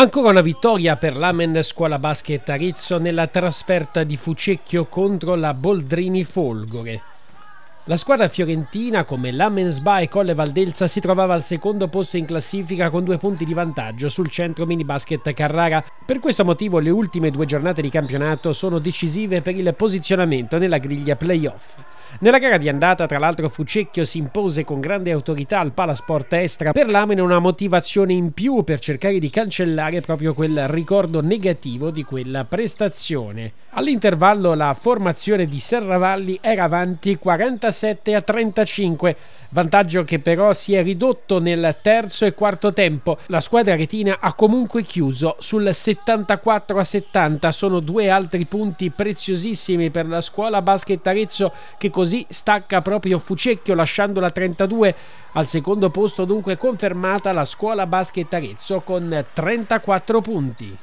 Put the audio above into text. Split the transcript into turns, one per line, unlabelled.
Ancora una vittoria per l'Amen Scuola Basket Arezzo nella trasferta di Fucecchio contro la Boldrini Folgore. La squadra fiorentina, come l'Amen Sba e Colle Valdelsa, si trovava al secondo posto in classifica con due punti di vantaggio sul centro mini basket Carrara. Per questo motivo le ultime due giornate di campionato sono decisive per il posizionamento nella griglia playoff. Nella gara di andata, tra l'altro, Fucecchio si impose con grande autorità al Palasport Estra per l'Amen una motivazione in più per cercare di cancellare proprio quel ricordo negativo di quella prestazione. All'intervallo la formazione di Serravalli era avanti 47 a 35, vantaggio che però si è ridotto nel terzo e quarto tempo. La squadra retina ha comunque chiuso sul 74 a 70, sono due altri punti preziosissimi per la scuola basket Arezzo che così stacca proprio Fucecchio lasciando la 32 al secondo posto dunque confermata la scuola basket Arezzo con 34 punti.